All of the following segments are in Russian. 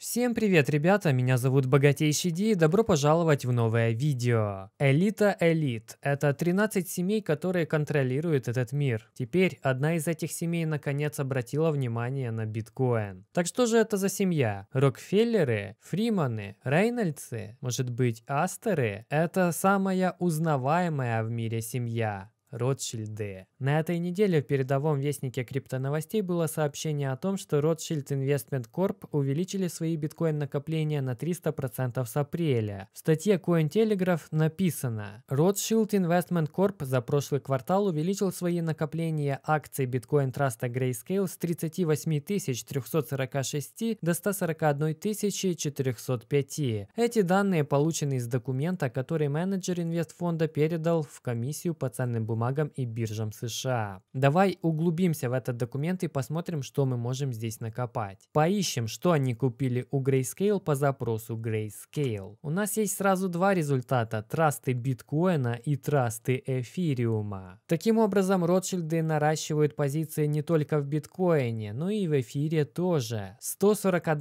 Всем привет, ребята! Меня зовут Богатейший Ди и добро пожаловать в новое видео. Элита Элит – это 13 семей, которые контролируют этот мир. Теперь одна из этих семей наконец обратила внимание на биткоин. Так что же это за семья? Рокфеллеры, Фриманы, Рейнольдсы, может быть Астеры? Это самая узнаваемая в мире семья – Ротшильды. На этой неделе в передовом вестнике криптоновостей было сообщение о том, что Rothschild Investment Corp увеличили свои биткоин-накопления на 300% с апреля. В статье Cointelegraph написано Rothschild Investment Corp за прошлый квартал увеличил свои накопления акций биткоин траста Grayscale с 38 346 до 141 405. Эти данные получены из документа, который менеджер инвестфонда передал в комиссию по ценным бумагам и биржам США. США. Давай углубимся в этот документ и посмотрим, что мы можем здесь накопать. Поищем, что они купили у Grayscale по запросу Grayscale. У нас есть сразу два результата – трасты биткоина и трасты эфириума. Таким образом, Ротшильды наращивают позиции не только в биткоине, но и в эфире тоже. 141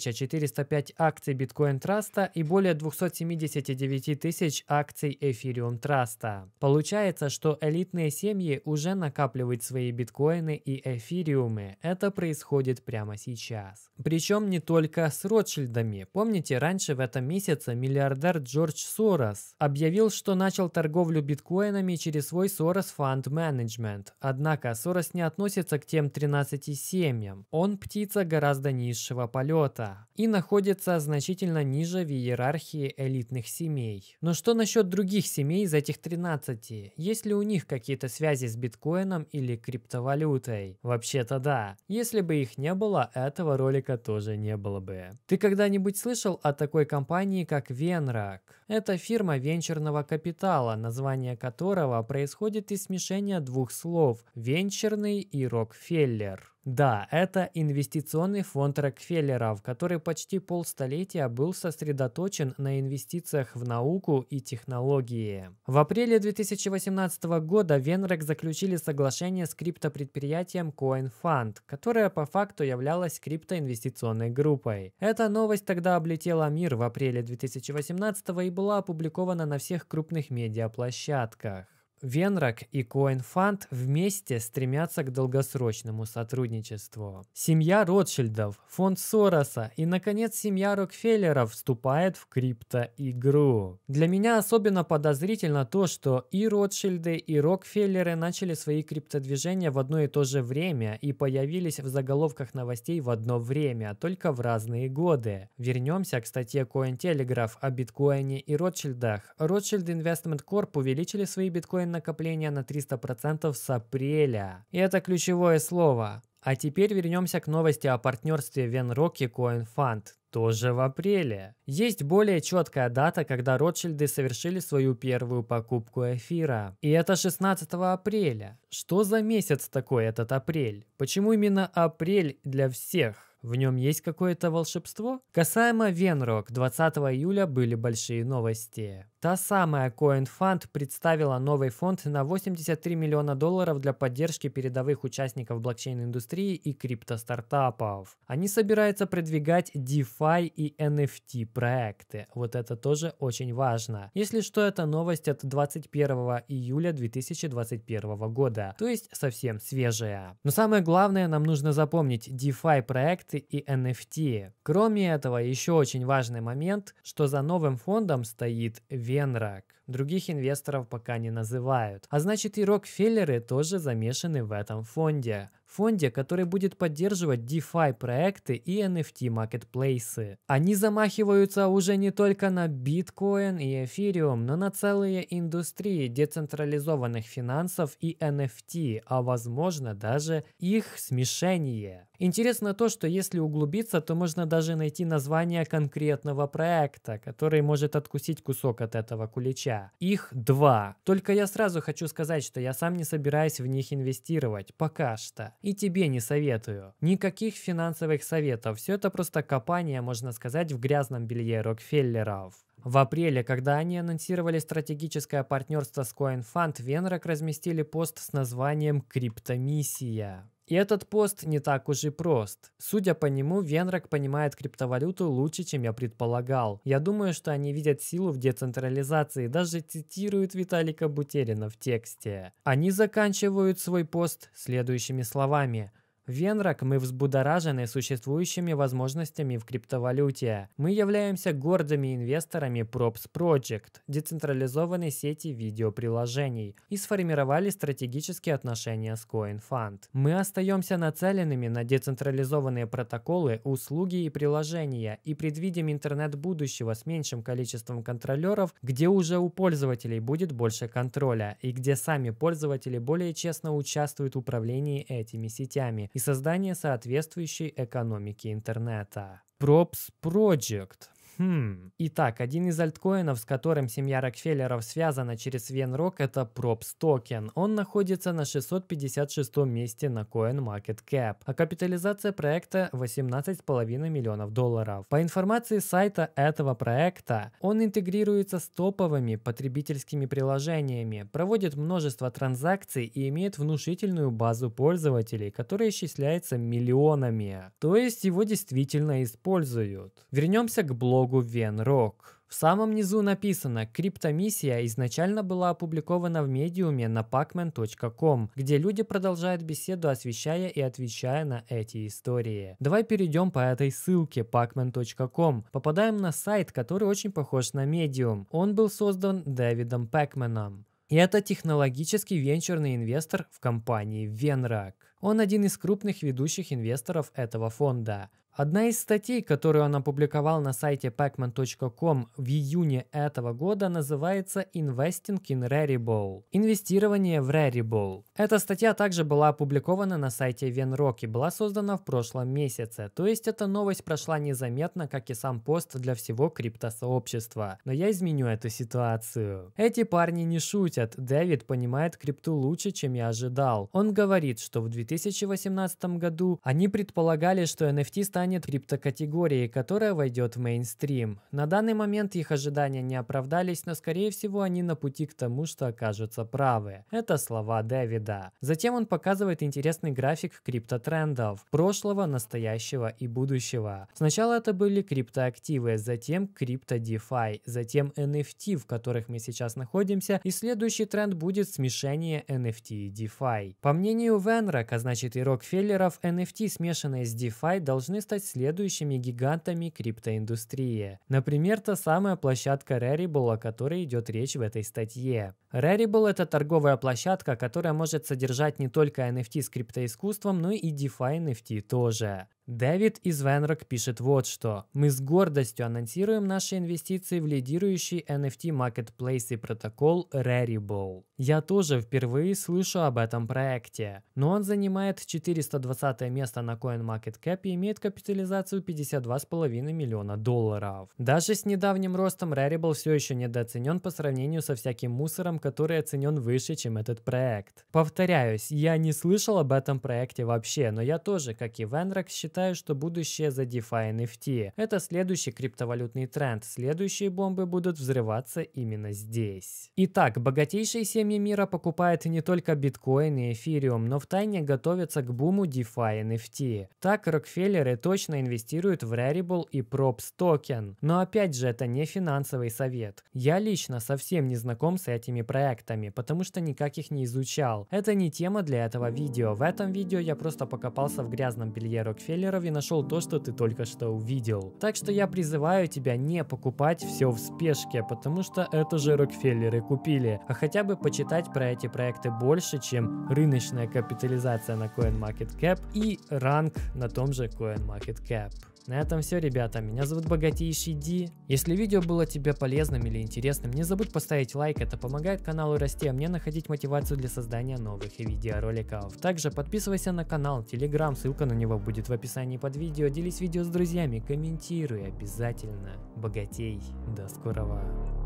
405 акций биткоин траста и более 279 тысяч акций эфириум траста. Получается, что элитные семьи уже накапливать свои биткоины и эфириумы. Это происходит прямо сейчас. Причем не только с Ротшильдами. Помните, раньше в этом месяце миллиардер Джордж Сорос объявил, что начал торговлю биткоинами через свой Сорос Fund Менеджмент. Однако Сорос не относится к тем 13 семьям. Он птица гораздо низшего полета и находится значительно ниже в иерархии элитных семей. Но что насчет других семей из этих 13? Есть ли у них какие-то связи с биткоином или криптовалютой. Вообще-то да. Если бы их не было, этого ролика тоже не было бы. Ты когда-нибудь слышал о такой компании, как Венрак? Это фирма венчурного капитала, название которого происходит из смешения двух слов – венчурный и Рокфеллер. Да, это инвестиционный фонд Рокфеллеров, который почти полстолетия был сосредоточен на инвестициях в науку и технологии. В апреле 2018 года Венрек заключили соглашение с криптопредприятием CoinFund, которое по факту являлось криптоинвестиционной группой. Эта новость тогда облетела мир в апреле 2018 и была опубликована на всех крупных медиаплощадках. Венрак и Коинфант вместе стремятся к долгосрочному сотрудничеству. Семья Ротшильдов, фонд Сороса и, наконец, семья Рокфеллеров вступает в криптоигру. Для меня особенно подозрительно то, что и Ротшильды, и Рокфеллеры начали свои криптодвижения в одно и то же время и появились в заголовках новостей в одно время, а только в разные годы. Вернемся к статье Cointelegraph о биткоине и Ротшильдах. Ротшильд Investment Corp увеличили свои биткоины накопления на 300% с апреля. И это ключевое слово. А теперь вернемся к новости о партнерстве Венрок и CoinFund, тоже в апреле. Есть более четкая дата, когда Ротшильды совершили свою первую покупку эфира. И это 16 апреля. Что за месяц такой этот апрель? Почему именно апрель для всех? В нем есть какое-то волшебство? Касаемо Венрок, 20 июля были большие новости. Та самая CoinFund представила новый фонд на 83 миллиона долларов для поддержки передовых участников блокчейн-индустрии и крипто-стартапов. Они собираются продвигать DeFi и NFT проекты. Вот это тоже очень важно. Если что, это новость от 21 июля 2021 года, то есть совсем свежая. Но самое главное нам нужно запомнить, DeFi проект проекты и NFT. Кроме этого, еще очень важный момент, что за новым фондом стоит Венрак. Других инвесторов пока не называют. А значит и Рокфеллеры тоже замешаны в этом фонде фонде, который будет поддерживать DeFi проекты и NFT маркетплейсы. Они замахиваются уже не только на биткоин и эфириум, но на целые индустрии децентрализованных финансов и NFT, а возможно даже их смешение. Интересно то, что если углубиться, то можно даже найти название конкретного проекта, который может откусить кусок от этого кулича. Их два. Только я сразу хочу сказать, что я сам не собираюсь в них инвестировать. Пока что. И тебе не советую. Никаких финансовых советов. Все это просто копание, можно сказать, в грязном белье Рокфеллеров. В апреле, когда они анонсировали стратегическое партнерство с CoinFund, Венрок разместили пост с названием «Криптомиссия». И этот пост не так уж и прост. Судя по нему, Венрок понимает криптовалюту лучше, чем я предполагал. Я думаю, что они видят силу в децентрализации, даже цитируют Виталика Бутерина в тексте. Они заканчивают свой пост следующими словами. Венрак мы взбудоражены существующими возможностями в криптовалюте. Мы являемся гордыми инвесторами Props Project, децентрализованной сети видеоприложений, и сформировали стратегические отношения с CoinFund. Мы остаемся нацеленными на децентрализованные протоколы, услуги и приложения и предвидим интернет будущего с меньшим количеством контролеров, где уже у пользователей будет больше контроля и где сами пользователи более честно участвуют в управлении этими сетями и создание соответствующей экономики интернета. Props Project Хм. Итак, один из альткоинов, с которым семья Рокфеллеров связана через Венрок, это Props токен. Он находится на 656 месте на CoinMarketCap, а капитализация проекта 18,5 миллионов долларов. По информации сайта этого проекта, он интегрируется с топовыми потребительскими приложениями, проводит множество транзакций и имеет внушительную базу пользователей, которая исчисляется миллионами. То есть его действительно используют. Вернемся к блогу блогу Венрок. В самом низу написано «Криптомиссия» изначально была опубликована в медиуме на pacman.com, где люди продолжают беседу, освещая и отвечая на эти истории. Давай перейдем по этой ссылке pacman.com. Попадаем на сайт, который очень похож на медиум. Он был создан Дэвидом Пэкменом. И это технологический венчурный инвестор в компании Венрак. Он один из крупных ведущих инвесторов этого фонда. Одна из статей, которую он опубликовал на сайте pacman.com в июне этого года, называется «Investing in Rarible» – «Инвестирование в Rarible». Эта статья также была опубликована на сайте Venrock и была создана в прошлом месяце, то есть эта новость прошла незаметно, как и сам пост для всего криптосообщества. Но я изменю эту ситуацию. Эти парни не шутят, Дэвид понимает крипту лучше, чем я ожидал. Он говорит, что в 2018 году они предполагали, что NFT станет станет криптокатегорией, которая войдет в мейнстрим. На данный момент их ожидания не оправдались, но скорее всего они на пути к тому, что окажутся правы. Это слова Дэвида. Затем он показывает интересный график криптотрендов – прошлого, настоящего и будущего. Сначала это были криптоактивы, затем крипто-дефай, затем NFT, в которых мы сейчас находимся, и следующий тренд будет смешение NFT и DeFi. По мнению Венрока, значит и Рокфеллеров, NFT, смешанные с DeFi, должны стать следующими гигантами криптоиндустрии. Например, та самая площадка Rarible, о которой идет речь в этой статье. Rarible – это торговая площадка, которая может содержать не только NFT с криптоискусством, но и DeFi NFT тоже. Дэвид из Венрок пишет вот что. «Мы с гордостью анонсируем наши инвестиции в лидирующий NFT Marketplace и протокол Rarible. Я тоже впервые слышу об этом проекте, но он занимает 420 место на CoinMarketCap и имеет капитализацию 52,5 миллиона долларов. Даже с недавним ростом Rarible все еще недооценен по сравнению со всяким мусором, который оценен выше, чем этот проект. Повторяюсь, я не слышал об этом проекте вообще, но я тоже, как и Венрак, считаю, что будущее за DeFi NFT. Это следующий криптовалютный тренд, следующие бомбы будут взрываться именно здесь. Итак, богатейшие семьи мира покупают не только биткоин и эфириум, но втайне готовятся к буму DeFi NFT. Так, Рокфеллеры точно инвестируют в Rarible и Props токен. Но опять же, это не финансовый совет. Я лично совсем не знаком с этими проектами, потому что никак их не изучал. Это не тема для этого видео. В этом видео я просто покопался в грязном белье Рокфеллеров и нашел то, что ты только что увидел. Так что я призываю тебя не покупать все в спешке, потому что это же Рокфеллеры купили, а хотя бы почитать про эти проекты больше, чем рыночная капитализация на CoinMarketCap и ранг на том же CoinMarketCap. На этом все, ребята. Меня зовут Богатейший Ди. Если видео было тебе полезным или интересным, не забудь поставить лайк, это помогает каналу расти, а мне находить мотивацию для создания новых видеороликов. Также подписывайся на канал, телеграм, ссылка на него будет в описании под видео. Делись видео с друзьями, комментируй обязательно. Богатей, до скорого.